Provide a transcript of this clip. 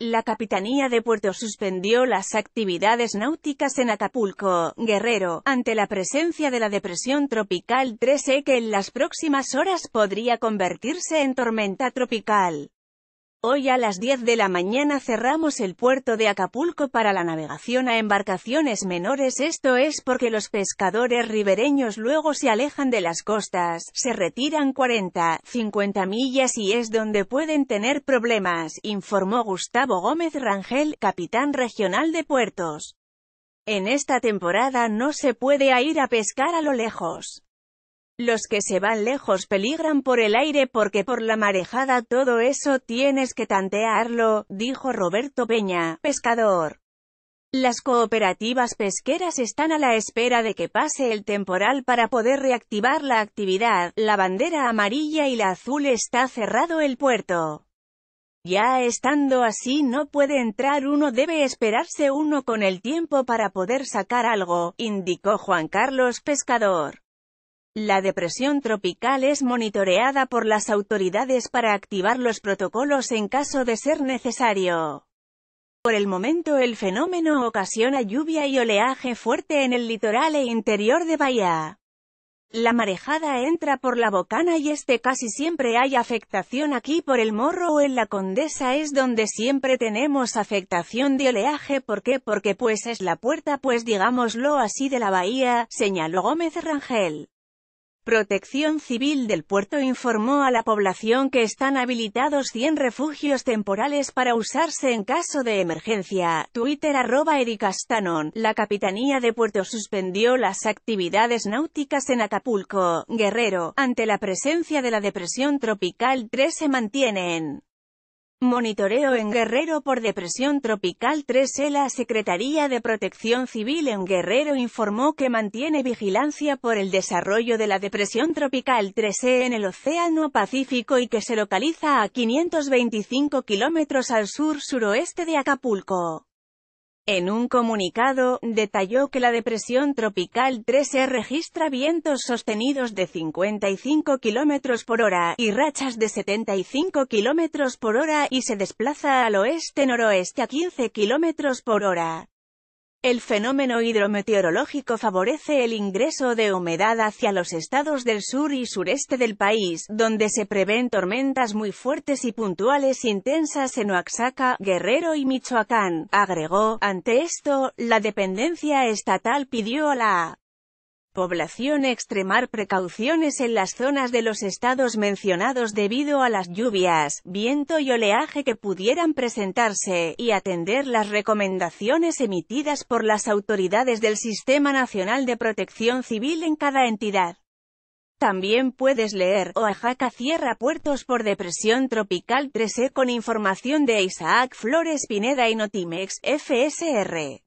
La Capitanía de Puerto suspendió las actividades náuticas en Acapulco, Guerrero, ante la presencia de la depresión tropical 13 e que en las próximas horas podría convertirse en tormenta tropical. Hoy a las 10 de la mañana cerramos el puerto de Acapulco para la navegación a embarcaciones menores esto es porque los pescadores ribereños luego se alejan de las costas, se retiran 40, 50 millas y es donde pueden tener problemas, informó Gustavo Gómez Rangel, capitán regional de puertos. En esta temporada no se puede ir a pescar a lo lejos. Los que se van lejos peligran por el aire porque por la marejada todo eso tienes que tantearlo, dijo Roberto Peña, pescador. Las cooperativas pesqueras están a la espera de que pase el temporal para poder reactivar la actividad, la bandera amarilla y la azul está cerrado el puerto. Ya estando así no puede entrar uno debe esperarse uno con el tiempo para poder sacar algo, indicó Juan Carlos Pescador. La depresión tropical es monitoreada por las autoridades para activar los protocolos en caso de ser necesario. Por el momento el fenómeno ocasiona lluvia y oleaje fuerte en el litoral e interior de Bahía. La marejada entra por la bocana y este casi siempre hay afectación aquí por el morro o en la condesa es donde siempre tenemos afectación de oleaje ¿por qué? porque pues es la puerta pues digámoslo así de la bahía, señaló Gómez Rangel. Protección Civil del puerto informó a la población que están habilitados 100 refugios temporales para usarse en caso de emergencia. Twitter arroba Stanon. La Capitanía de Puerto suspendió las actividades náuticas en Acapulco, Guerrero, ante la presencia de la depresión tropical 3 se mantienen. Monitoreo en Guerrero por depresión tropical 3E La Secretaría de Protección Civil en Guerrero informó que mantiene vigilancia por el desarrollo de la depresión tropical 3E en el Océano Pacífico y que se localiza a 525 kilómetros al sur-suroeste de Acapulco. En un comunicado, detalló que la depresión tropical 13 e registra vientos sostenidos de 55 km por hora, y rachas de 75 km por hora, y se desplaza al oeste-noroeste a 15 km por hora. El fenómeno hidrometeorológico favorece el ingreso de humedad hacia los estados del sur y sureste del país, donde se prevén tormentas muy fuertes y puntuales intensas en Oaxaca, Guerrero y Michoacán. Agregó, ante esto, la dependencia estatal pidió a la población extremar precauciones en las zonas de los estados mencionados debido a las lluvias, viento y oleaje que pudieran presentarse, y atender las recomendaciones emitidas por las autoridades del Sistema Nacional de Protección Civil en cada entidad. También puedes leer, Oaxaca cierra puertos por depresión tropical 3E con información de Isaac Flores Pineda y Notimex, FSR.